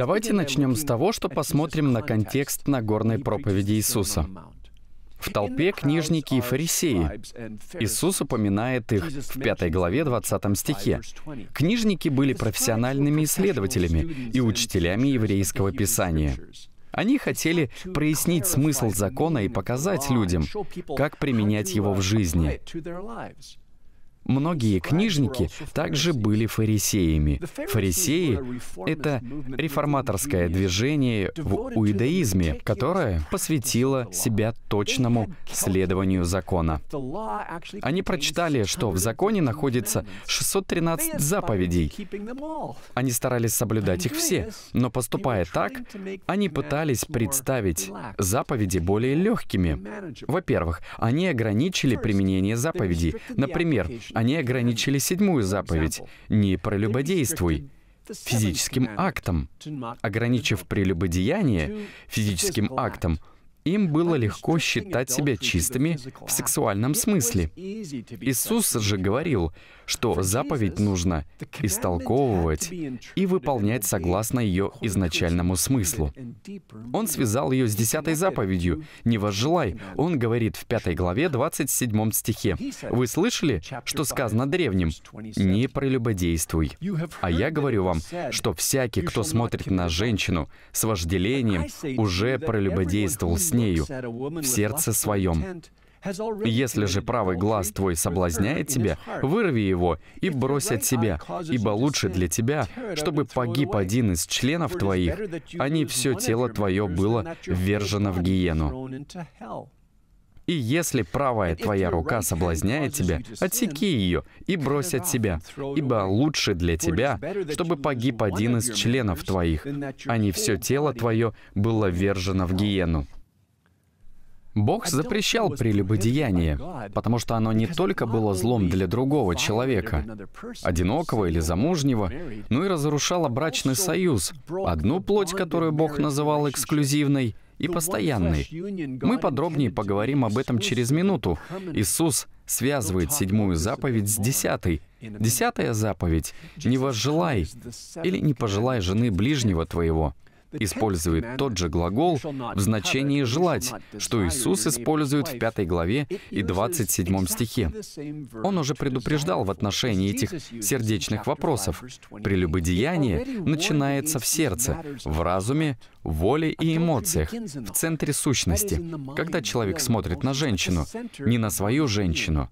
Давайте начнем с того, что посмотрим на контекст Нагорной проповеди Иисуса. В толпе книжники и фарисеи. Иисус упоминает их в 5 главе 20 стихе. Книжники были профессиональными исследователями и учителями еврейского писания. Они хотели прояснить смысл закона и показать людям, как применять его в жизни. Многие книжники также были фарисеями. Фарисеи — это реформаторское движение в иудаизме, которое посвятило себя точному следованию закона. Они прочитали, что в законе находится 613 заповедей. Они старались соблюдать их все, но поступая так, они пытались представить заповеди более легкими. Во-первых, они ограничили применение заповедей. Например, они ограничили седьмую заповедь «Не прелюбодействуй» физическим актом, ограничив прелюбодеяние физическим актом им было легко считать себя чистыми в сексуальном смысле. Иисус же говорил, что заповедь нужно истолковывать и выполнять согласно ее изначальному смыслу. Он связал ее с десятой заповедью «Не возжелай». Он говорит в пятой главе 27 стихе. «Вы слышали, что сказано древним? Не прелюбодействуй. А я говорю вам, что всякий, кто смотрит на женщину с вожделением, уже прелюбодействовал с с нею в сердце своем. Если же правый глаз твой соблазняет тебя, вырви его и брось от себя, ибо лучше для тебя, чтобы погиб один из членов твоих, а не все тело твое было ввержено в гиену. И если правая твоя рука соблазняет тебя, отсеки ее и брось от себя, ибо лучше для тебя, чтобы погиб один из членов твоих, а не все тело твое было вержено в гиену. Бог запрещал прелюбодеяние, потому что оно не только было злом для другого человека, одинокого или замужнего, но и разрушало брачный союз, одну плоть, которую Бог называл эксклюзивной и постоянной. Мы подробнее поговорим об этом через минуту. Иисус связывает седьмую заповедь с десятой. Десятая заповедь — «Не возжелай» или «Не пожелай жены ближнего твоего» использует тот же глагол в значении «желать», что Иисус использует в 5 главе и 27 стихе. Он уже предупреждал в отношении этих сердечных вопросов. Прелюбодеяние начинается в сердце, в разуме, воле и эмоциях, в центре сущности, когда человек смотрит на женщину, не на свою женщину,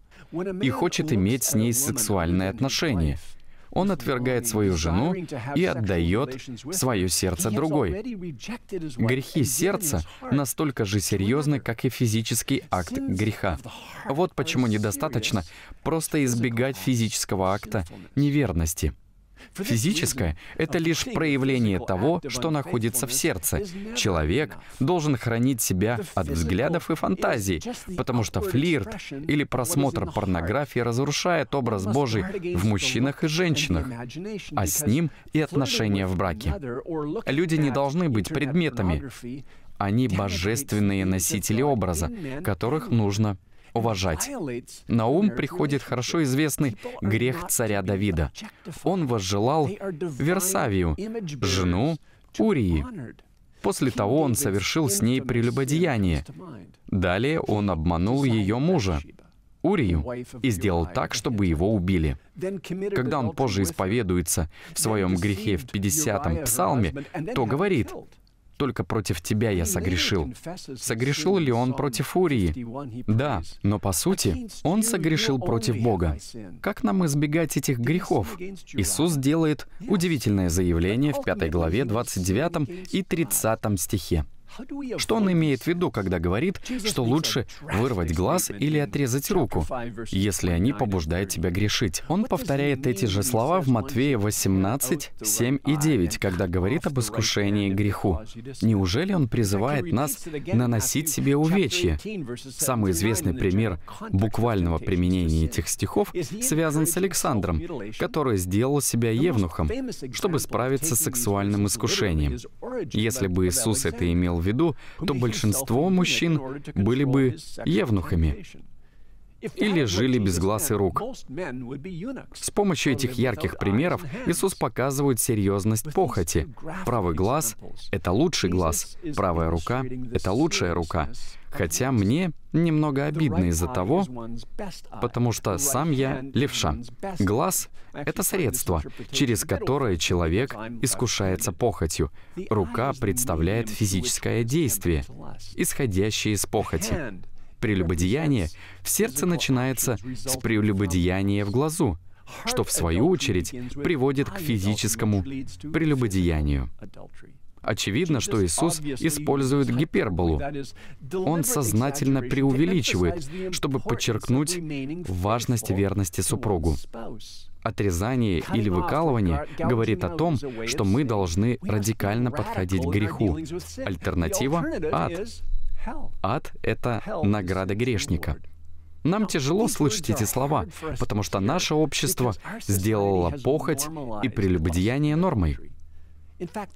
и хочет иметь с ней сексуальные отношения — он отвергает свою жену и отдает свое сердце другой. Грехи сердца настолько же серьезны, как и физический акт греха. Вот почему недостаточно просто избегать физического акта неверности. Физическое — это лишь проявление того, что находится в сердце. Человек должен хранить себя от взглядов и фантазий, потому что флирт или просмотр порнографии разрушает образ Божий в мужчинах и женщинах, а с ним и отношения в браке. Люди не должны быть предметами. Они божественные носители образа, которых нужно уважать. На ум приходит хорошо известный грех царя Давида. Он возжелал Версавию, жену Урии. После того он совершил с ней прелюбодеяние. Далее он обманул ее мужа, Урию, и сделал так, чтобы его убили. Когда он позже исповедуется в своем грехе в 50-м псалме, то говорит, только против тебя я согрешил. Согрешил ли он против Урии? Да, но по сути, он согрешил против Бога. Как нам избегать этих грехов? Иисус делает удивительное заявление в 5 главе 29 и 30 стихе. Что он имеет в виду, когда говорит, что лучше вырвать глаз или отрезать руку, если они побуждают тебя грешить? Он повторяет эти же слова в Матвея 18, 7 и 9, когда говорит об искушении греху. Неужели он призывает нас наносить себе увечья? Самый известный пример буквального применения этих стихов связан с Александром, который сделал себя евнухом, чтобы справиться с сексуальным искушением. Если бы Иисус это имел в виду, виду, то большинство мужчин были бы евнухами или жили без глаз и рук. С помощью этих ярких примеров Иисус показывает серьезность похоти. Правый глаз — это лучший глаз, правая рука — это лучшая рука. Хотя мне немного обидно из-за того, потому что сам я левша. Глаз — это средство, через которое человек искушается похотью. Рука представляет физическое действие, исходящее из похоти прелюбодеяние, в сердце начинается с прелюбодеяния в глазу, что в свою очередь приводит к физическому прелюбодеянию. Очевидно, что Иисус использует гиперболу. Он сознательно преувеличивает, чтобы подчеркнуть важность верности супругу. Отрезание или выкалывание говорит о том, что мы должны радикально подходить к греху. Альтернатива — ад. Ад — это награда грешника. Нам тяжело слышать эти слова, потому что наше общество сделало похоть и прелюбодеяние нормой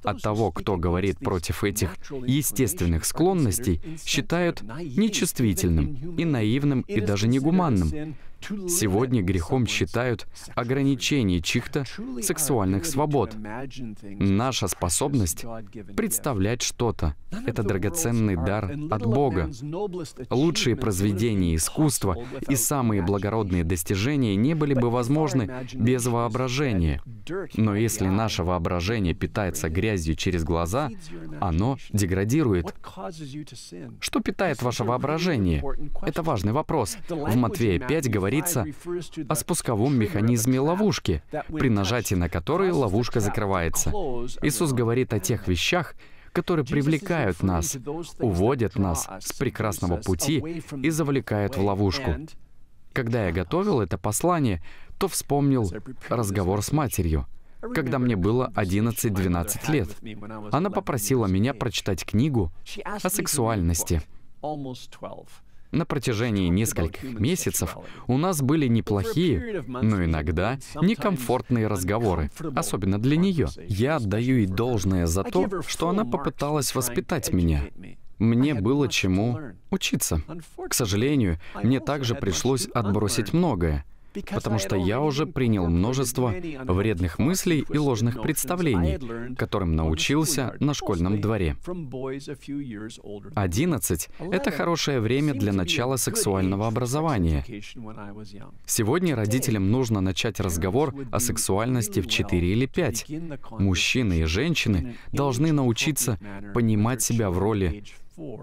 от того, кто говорит против этих естественных склонностей, считают нечувствительным и наивным и даже негуманным. Сегодня грехом считают ограничение чьих-то сексуальных свобод. Наша способность представлять что-то — это драгоценный дар от Бога. Лучшие произведения искусства и самые благородные достижения не были бы возможны без воображения. Но если наше воображение питает поливается грязью через глаза, оно деградирует. Что питает ваше воображение? Это важный вопрос. В Матвея 5 говорится о спусковом механизме ловушки, при нажатии на который ловушка закрывается. Иисус говорит о тех вещах, которые привлекают нас, уводят нас с прекрасного пути и завлекают в ловушку. Когда я готовил это послание, то вспомнил разговор с матерью — когда мне было 11-12 лет. Она попросила меня прочитать книгу о сексуальности. На протяжении нескольких месяцев у нас были неплохие, но иногда некомфортные разговоры, особенно для нее. Я отдаю ей должное за то, что она попыталась воспитать меня. Мне было чему учиться. К сожалению, мне также пришлось отбросить многое потому что я уже принял множество вредных мыслей и ложных представлений, которым научился на школьном дворе. 11 — это хорошее время для начала сексуального образования. Сегодня родителям нужно начать разговор о сексуальности в 4 или 5. Мужчины и женщины должны научиться понимать себя в роли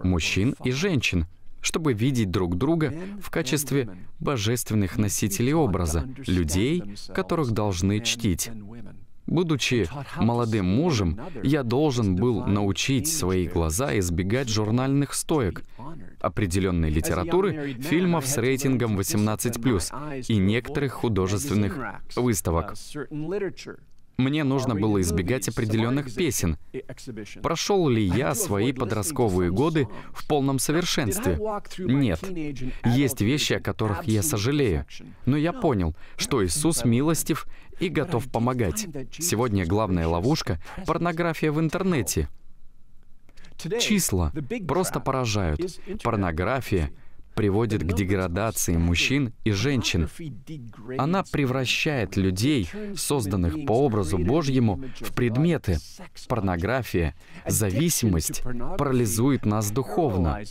мужчин и женщин — чтобы видеть друг друга в качестве божественных носителей образа, людей, которых должны чтить. Будучи молодым мужем, я должен был научить свои глаза избегать журнальных стоек, определенной литературы, фильмов с рейтингом 18+, и некоторых художественных выставок. Мне нужно было избегать определенных песен. Прошел ли я свои подростковые годы в полном совершенстве? Нет. Есть вещи, о которых я сожалею. Но я понял, что Иисус милостив и готов помогать. Сегодня главная ловушка — порнография в интернете. Числа просто поражают. Порнография — приводит к деградации мужчин и женщин. Она превращает людей, созданных по образу Божьему, в предметы. Порнография, зависимость парализует нас духовно.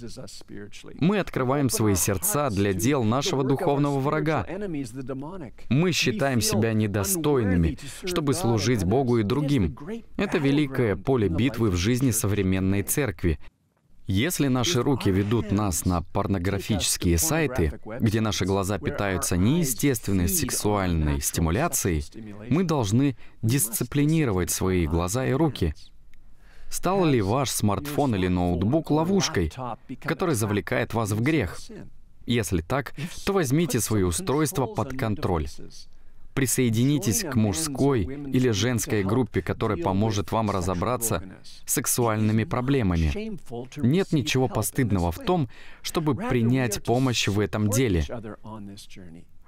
Мы открываем свои сердца для дел нашего духовного врага. Мы считаем себя недостойными, чтобы служить Богу и другим. Это великое поле битвы в жизни современной церкви — если наши руки ведут нас на порнографические сайты, где наши глаза питаются неестественной сексуальной стимуляцией, мы должны дисциплинировать свои глаза и руки. Стал ли ваш смартфон или ноутбук ловушкой, которая завлекает вас в грех? Если так, то возьмите свои устройства под контроль. Присоединитесь к мужской или женской группе, которая поможет вам разобраться с сексуальными проблемами. Нет ничего постыдного в том, чтобы принять помощь в этом деле.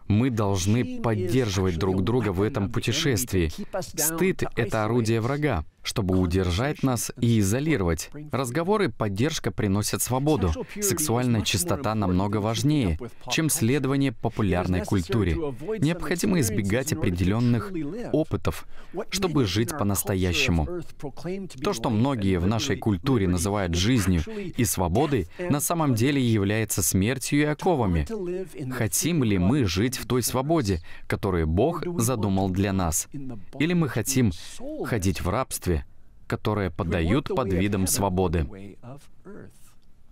Мы должны поддерживать друг друга в этом путешествии. Стыд — это орудие врага чтобы удержать нас и изолировать. Разговоры поддержка приносят свободу. Сексуальная чистота намного важнее, чем следование популярной культуре. Необходимо избегать определенных опытов, чтобы жить по-настоящему. То, что многие в нашей культуре называют жизнью и свободой, на самом деле является смертью и оковами. Хотим ли мы жить в той свободе, которую Бог задумал для нас? Или мы хотим ходить в рабстве, которые подают под видом свободы.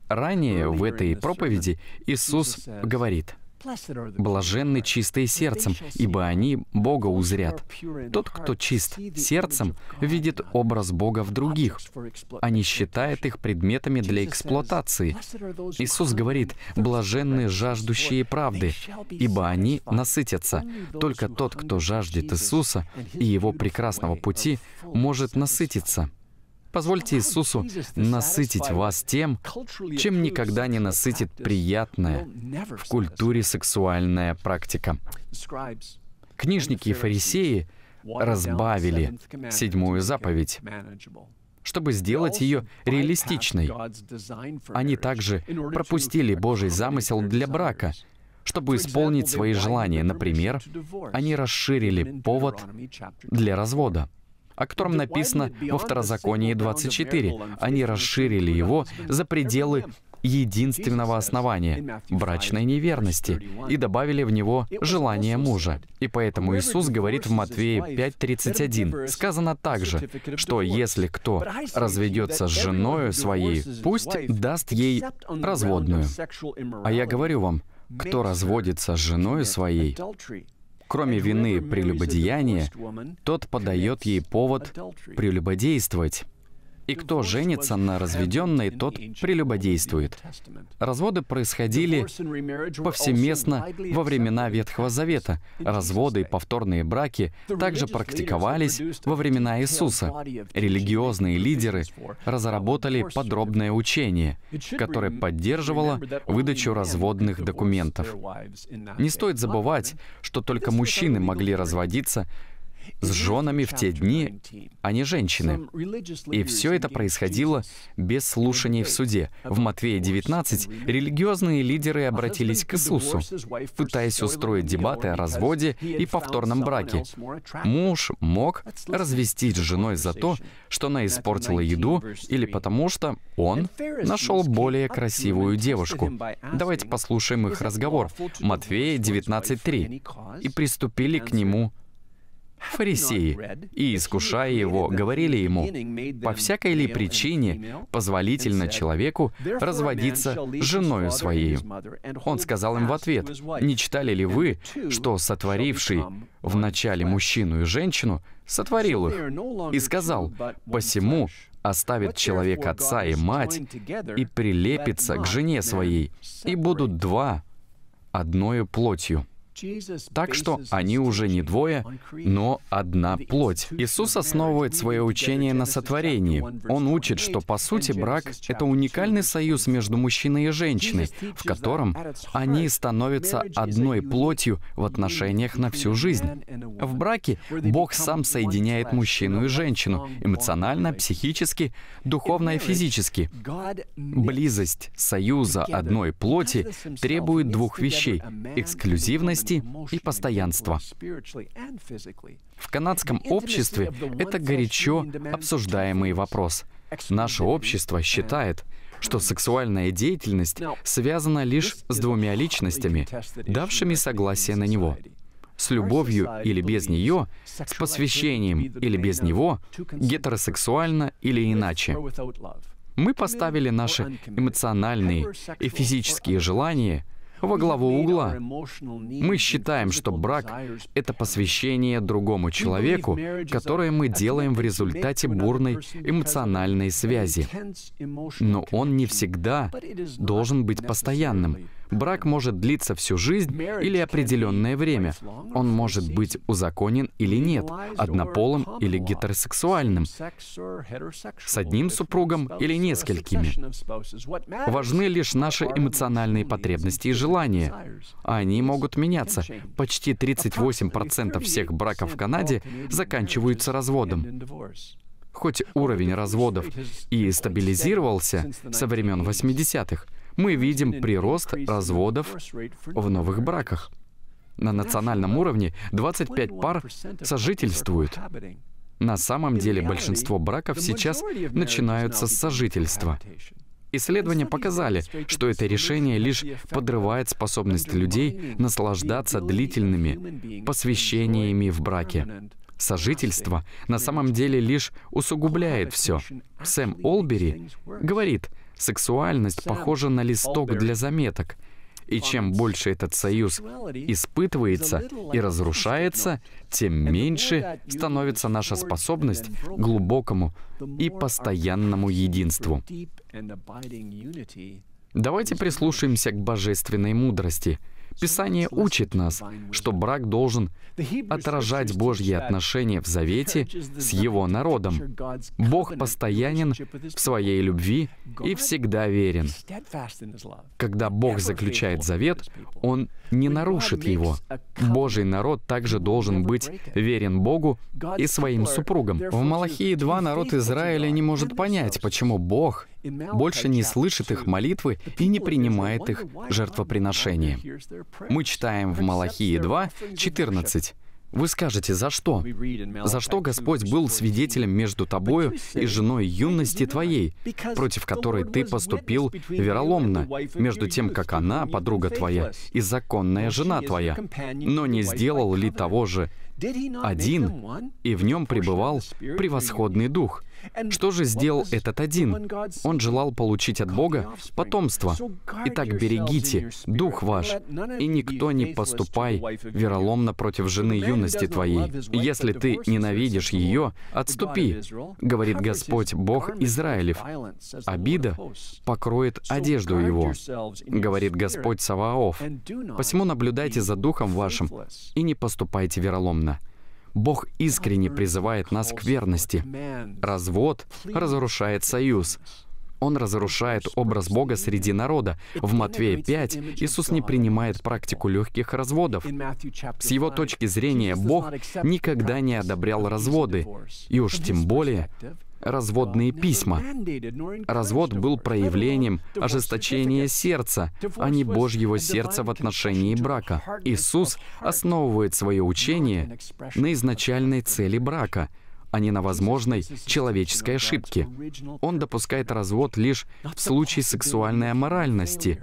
Ранее в этой проповеди Иисус говорит — Блаженны чистые сердцем, ибо они Бога узрят. Тот, кто чист сердцем, видит образ Бога в других, а не считает их предметами для эксплуатации. Иисус говорит, «Блаженны жаждущие правды, ибо они насытятся». Только тот, кто жаждет Иисуса и Его прекрасного пути, может насытиться. Позвольте Иисусу насытить вас тем, чем никогда не насытит приятная в культуре сексуальная практика. Книжники и фарисеи разбавили седьмую заповедь, чтобы сделать ее реалистичной. Они также пропустили Божий замысел для брака, чтобы исполнить свои желания. Например, они расширили повод для развода о котором написано во Второзаконии 24. Они расширили его за пределы единственного основания — брачной неверности, и добавили в него желание мужа. И поэтому Иисус говорит в Матвея 5.31, сказано также, что если кто разведется с женою своей, пусть даст ей разводную. А я говорю вам, кто разводится с женой своей, кроме вины прелюбодеяния, тот подает ей повод прелюбодействовать. И кто женится на разведенной, тот прелюбодействует. Разводы происходили повсеместно во времена Ветхого Завета. Разводы и повторные браки также практиковались во времена Иисуса. Религиозные лидеры разработали подробное учение, которое поддерживало выдачу разводных документов. Не стоит забывать, что только мужчины могли разводиться с женами в те дни, а не женщины. И все это происходило без слушаний в суде. В Матвея 19 религиозные лидеры обратились к Иисусу, пытаясь устроить дебаты о разводе и повторном браке. Муж мог развестись с женой за то, что она испортила еду, или потому что он нашел более красивую девушку. Давайте послушаем их разговор. Матвея 19.3. «И приступили к нему Фарисеи, и, искушая его, говорили ему, «По всякой ли причине позволительно человеку разводиться с женою своей?» Он сказал им в ответ, «Не читали ли вы, что сотворивший в начале мужчину и женщину сотворил их и сказал, «Посему оставит человек отца и мать и прилепится к жене своей, и будут два одною плотью». Так что они уже не двое, но одна плоть. Иисус основывает свое учение на сотворении. Он учит, что по сути брак — это уникальный союз между мужчиной и женщиной, в котором они становятся одной плотью в отношениях на всю жизнь. В браке Бог сам соединяет мужчину и женщину эмоционально, психически, духовно и физически. Близость союза одной плоти требует двух вещей — эксклюзивность духовности и постоянства. В канадском обществе это горячо обсуждаемый вопрос. Наше общество считает, что сексуальная деятельность связана лишь с двумя личностями, давшими согласие на него с любовью или без нее, с посвящением или без него, гетеросексуально или иначе. Мы поставили наши эмоциональные и физические желания во главу угла. Мы считаем, что брак — это посвящение другому человеку, которое мы делаем в результате бурной эмоциональной связи. Но он не всегда должен быть постоянным. Брак может длиться всю жизнь или определенное время. Он может быть узаконен или нет, однополым или гетеросексуальным, с одним супругом или несколькими. Важны лишь наши эмоциональные потребности и желания. Они могут меняться. Почти 38% всех браков в Канаде заканчиваются разводом. Хоть уровень разводов и стабилизировался со времен 80-х, мы видим прирост разводов в новых браках. На национальном уровне 25 пар сожительствуют. На самом деле большинство браков сейчас начинаются с сожительства. Исследования показали, что это решение лишь подрывает способность людей наслаждаться длительными посвящениями в браке. Сожительство на самом деле лишь усугубляет все. Сэм Олбери говорит, Сексуальность похожа на листок для заметок. И чем больше этот союз испытывается и разрушается, тем меньше становится наша способность глубокому и постоянному единству. Давайте прислушаемся к божественной мудрости — Писание учит нас, что брак должен отражать Божьи отношения в завете с Его народом. Бог постоянен в своей любви и всегда верен. Когда Бог заключает завет, Он не нарушит его. Божий народ также должен быть верен Богу и своим супругам. В Малахии 2 народ Израиля не может понять, почему Бог больше не слышит их молитвы и не принимает их жертвоприношение. Мы читаем в Малахии 2, 14. Вы скажете, за что? За что Господь был свидетелем между тобою и женой юности твоей, против которой ты поступил вероломно, между тем, как она, подруга твоя, и законная жена твоя? Но не сделал ли того же один, и в нем пребывал превосходный дух, что же сделал этот один? Он желал получить от Бога потомство. Итак, берегите дух ваш, и никто не поступай вероломно против жены юности твоей. Если ты ненавидишь ее, отступи, говорит Господь, Бог Израилев. Обида покроет одежду его, говорит Господь Саваоф. Посему наблюдайте за духом вашим и не поступайте вероломно. Бог искренне призывает нас к верности. Развод разрушает союз. Он разрушает образ Бога среди народа. В Матвея 5 Иисус не принимает практику легких разводов. С его точки зрения, Бог никогда не одобрял разводы, и уж тем более разводные письма. Развод был проявлением ожесточения сердца, а не Божьего сердца в отношении брака. Иисус основывает свое учение на изначальной цели брака, а не на возможной человеческой ошибке. Он допускает развод лишь в случае сексуальной аморальности.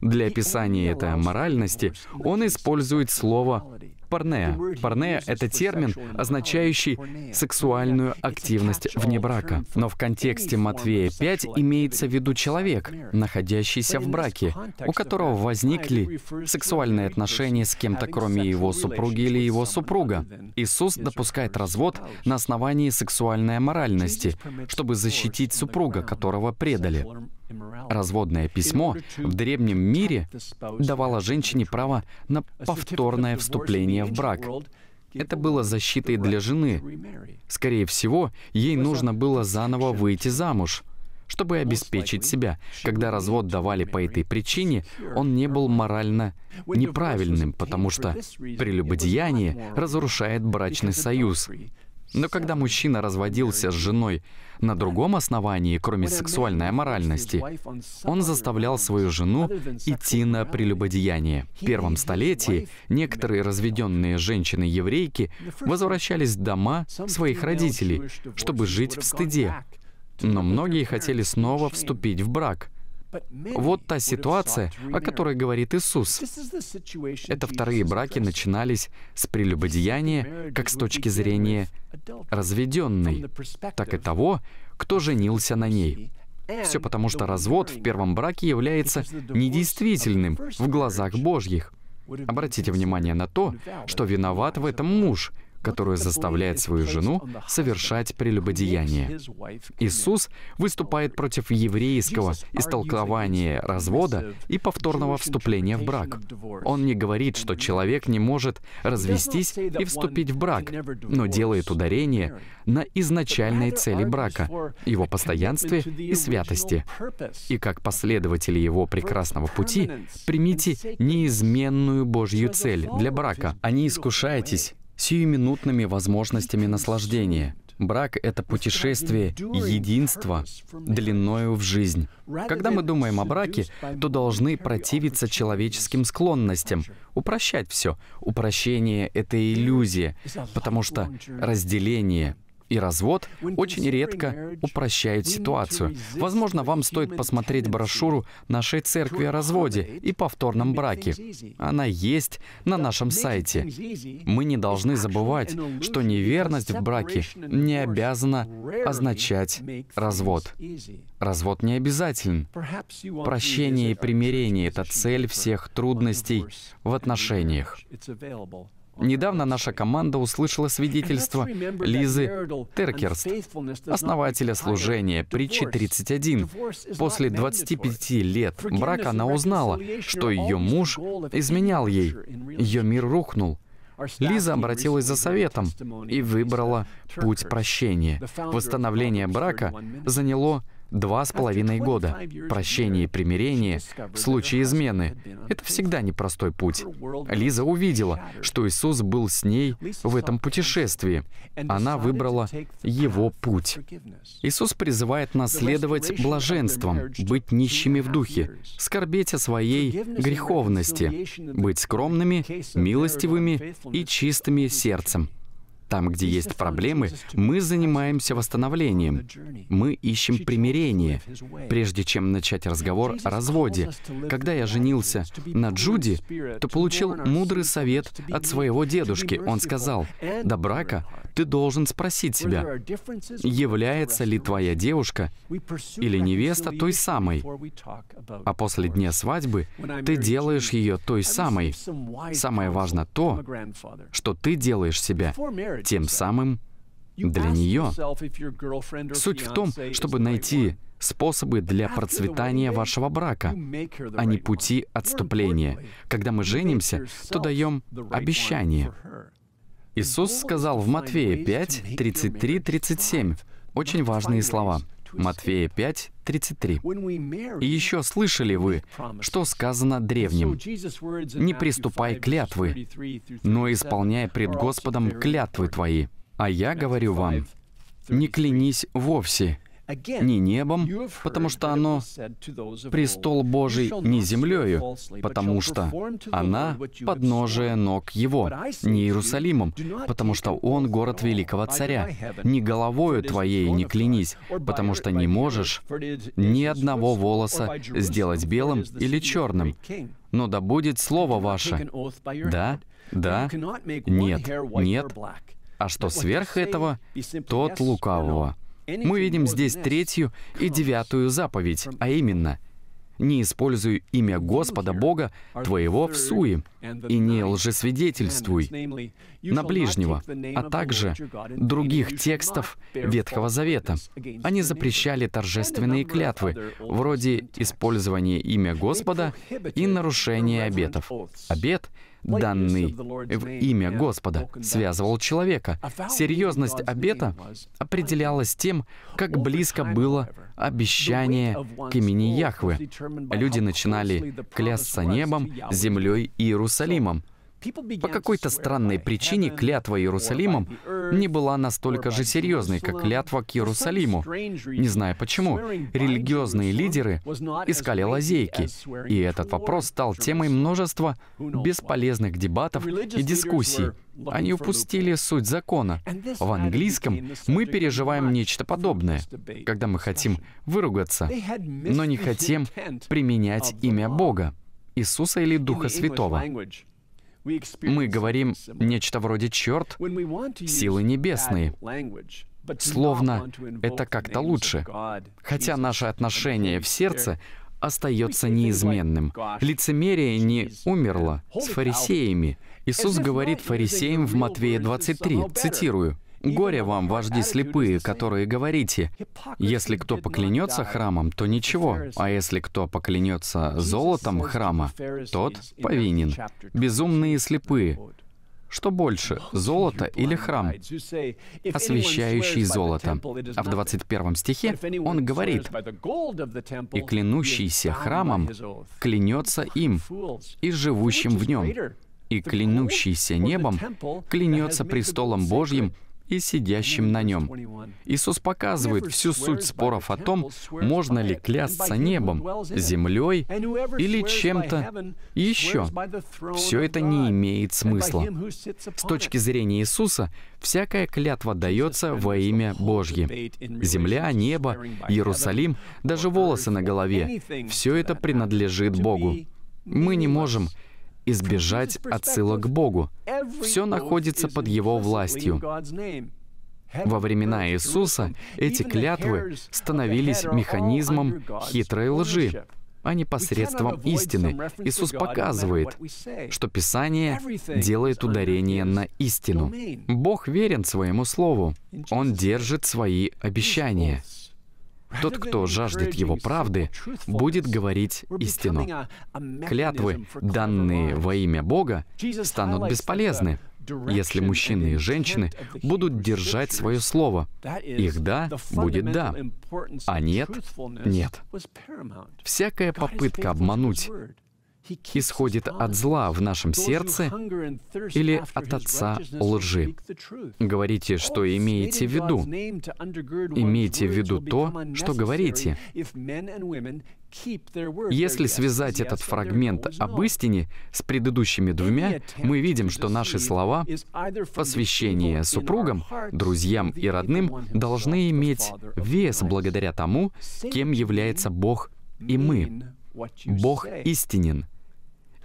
Для описания этой аморальности он использует слово Парнея. Парнея — это термин, означающий сексуальную активность вне брака. Но в контексте Матвея 5 имеется в виду человек, находящийся в браке, у которого возникли сексуальные отношения с кем-то, кроме его супруги или его супруга. Иисус допускает развод на основании сексуальной аморальности, чтобы защитить супруга, которого предали. Разводное письмо в древнем мире давало женщине право на повторное вступление в брак. Это было защитой для жены. Скорее всего, ей нужно было заново выйти замуж, чтобы обеспечить себя. Когда развод давали по этой причине, он не был морально неправильным, потому что прелюбодеяние разрушает брачный союз. Но когда мужчина разводился с женой на другом основании, кроме сексуальной аморальности, он заставлял свою жену идти на прелюбодеяние. В первом столетии некоторые разведенные женщины-еврейки возвращались в дома своих родителей, чтобы жить в стыде. Но многие хотели снова вступить в брак — вот та ситуация, о которой говорит Иисус. Это вторые браки начинались с прелюбодеяния как с точки зрения разведенной, так и того, кто женился на ней. Все потому, что развод в первом браке является недействительным в глазах Божьих. Обратите внимание на то, что виноват в этом муж — которую заставляет свою жену совершать прелюбодеяние. Иисус выступает против еврейского истолкования развода и повторного вступления в брак. Он не говорит, что человек не может развестись и вступить в брак, но делает ударение на изначальной цели брака, его постоянстве и святости. И как последователи его прекрасного пути, примите неизменную Божью цель для брака. А не искушайтесь, сиюминутными возможностями наслаждения. Брак — это путешествие, единство, длиною в жизнь. Когда мы думаем о браке, то должны противиться человеческим склонностям, упрощать все. Упрощение — это иллюзия, потому что разделение — и развод очень редко упрощают ситуацию. Возможно, вам стоит посмотреть брошюру нашей церкви о разводе и повторном браке. Она есть на нашем сайте. Мы не должны забывать, что неверность в браке не обязана означать развод. Развод не обязателен. Прощение и примирение — это цель всех трудностей в отношениях. Недавно наша команда услышала свидетельство Лизы Теркерст, основателя служения «Притчи 31». После 25 лет брака она узнала, что ее муж изменял ей. Ее мир рухнул. Лиза обратилась за советом и выбрала путь прощения. Восстановление брака заняло Два с половиной года. Прощение и примирение в случае измены — это всегда непростой путь. Лиза увидела, что Иисус был с ней в этом путешествии. Она выбрала Его путь. Иисус призывает нас следовать блаженством, быть нищими в духе, скорбеть о своей греховности, быть скромными, милостивыми и чистыми сердцем. Там, где есть проблемы, мы занимаемся восстановлением. Мы ищем примирение, прежде чем начать разговор о разводе. Когда я женился на Джуди, то получил мудрый совет от своего дедушки. Он сказал, до брака ты должен спросить себя, является ли твоя девушка или невеста той самой, а после дня свадьбы ты делаешь ее той самой. Самое важно то, что ты делаешь себя тем самым для нее. Суть в том, чтобы найти способы для процветания вашего брака, а не пути отступления. Когда мы женимся, то даем обещание. Иисус сказал в Матфея 5, 33, 37, очень важные слова. Матфея 5, 33. «И еще слышали вы, что сказано древним, не приступай клятвы, но исполняй пред Господом клятвы твои. А я говорю вам, не клянись вовсе, ни небом, потому что оно престол Божий не землею, потому что она подножие ног его, не Иерусалимом, потому что он город великого царя. Ни головою твоей не клянись, потому что не можешь ни одного волоса сделать белым или черным, но да будет слово ваше. Да, да, нет, нет. А что сверх этого, тот лукавого. Мы видим здесь третью и девятую заповедь, а именно «Не используй имя Господа Бога твоего в суе» и не лжесвидетельствуй на ближнего, а также других текстов Ветхого Завета. Они запрещали торжественные клятвы, вроде использования имя Господа и нарушения обетов. Обет данный в имя Господа, связывал человека. Серьезность обета определялась тем, как близко было обещание к имени Яхвы. Люди начинали клясться небом, землей и Иерусалимом Иерусалимом. По какой-то странной причине клятва Иерусалимом не была настолько же серьезной, как клятва к Иерусалиму. Не знаю почему. Религиозные лидеры искали лазейки, и этот вопрос стал темой множества бесполезных дебатов и дискуссий. Они упустили суть закона. В английском мы переживаем нечто подобное, когда мы хотим выругаться, но не хотим применять имя Бога. Иисуса или Духа Святого. Мы говорим нечто вроде «черт», «силы небесные», словно это как-то лучше, хотя наше отношение в сердце остается неизменным. Лицемерие не умерло с фарисеями. Иисус говорит фарисеям в Матвея 23, цитирую, Горе вам, вожди слепые, которые говорите, если кто поклянется храмом, то ничего, а если кто поклянется золотом храма, тот повинен. Безумные слепые, что больше, золото или храм, освящающий золото? А в 21 стихе он говорит, «И клянущийся храмом клянется им и живущим в нем, и клянущийся небом клянется престолом Божьим, и сидящим на нем. Иисус показывает всю суть споров о том, можно ли клясться небом, землей или чем-то еще. Все это не имеет смысла. С точки зрения Иисуса, всякая клятва дается во имя Божье. Земля, небо, Иерусалим, даже волосы на голове — все это принадлежит Богу. Мы не можем избежать отсылок к Богу. Все находится под Его властью. Во времена Иисуса эти клятвы становились механизмом хитрой лжи, а не посредством истины. Иисус показывает, что Писание делает ударение на истину. Бог верен своему Слову. Он держит свои обещания. Тот, кто жаждет его правды, будет говорить истину. Клятвы, данные во имя Бога, станут бесполезны, если мужчины и женщины будут держать свое слово. Их «да» будет «да», а «нет» — «нет». Всякая попытка обмануть исходит от зла в нашем сердце или от отца лжи. Говорите, что имеете в виду. Имейте в виду то, что говорите. Если связать этот фрагмент об истине с предыдущими двумя, мы видим, что наши слова «посвящение супругам», «друзьям» и «родным» должны иметь вес благодаря тому, кем является Бог и мы. Бог истинен —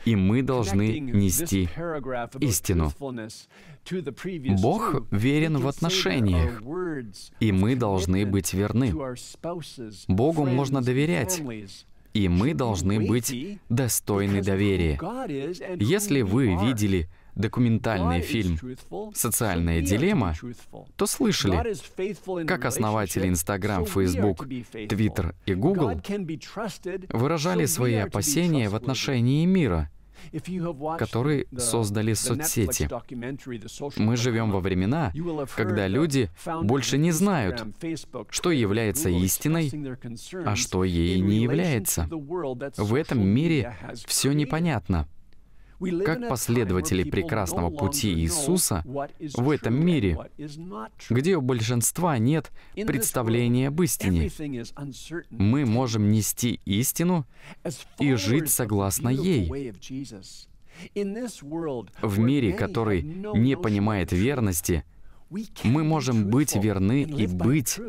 и мы должны нести истину. Бог верен в отношениях, и мы должны быть верны. Богу можно доверять, и мы должны быть достойны доверия. Если вы видели, документальный фильм «Социальная дилемма», то слышали, как основатели Instagram, Facebook, Twitter и Google выражали свои опасения в отношении мира, которые создали соцсети. Мы живем во времена, когда люди больше не знают, что является истиной, а что ей не является. В этом мире все непонятно. Как последователи прекрасного пути Иисуса в этом мире, где у большинства нет представления об истине, мы можем нести истину и жить согласно ей. В мире, который не понимает верности, мы можем быть верны и быть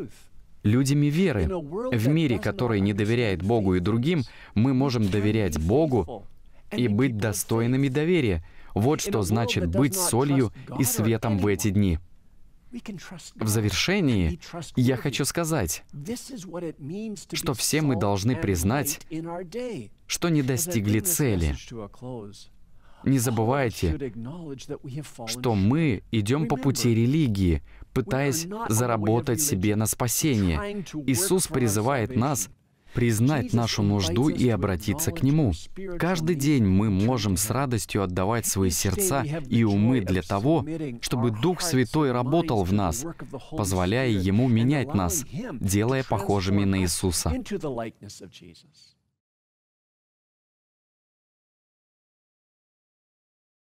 людьми веры. В мире, который не доверяет Богу и другим, мы можем доверять Богу и быть достойными доверия. Вот что значит быть солью и светом в эти дни. В завершении я хочу сказать, что все мы должны признать, что не достигли цели. Не забывайте, что мы идем по пути религии, пытаясь заработать себе на спасение. Иисус призывает нас — признать нашу нужду и обратиться к Нему. Каждый день мы можем с радостью отдавать свои сердца и умы для того, чтобы Дух Святой работал в нас, позволяя Ему менять нас, делая похожими на Иисуса.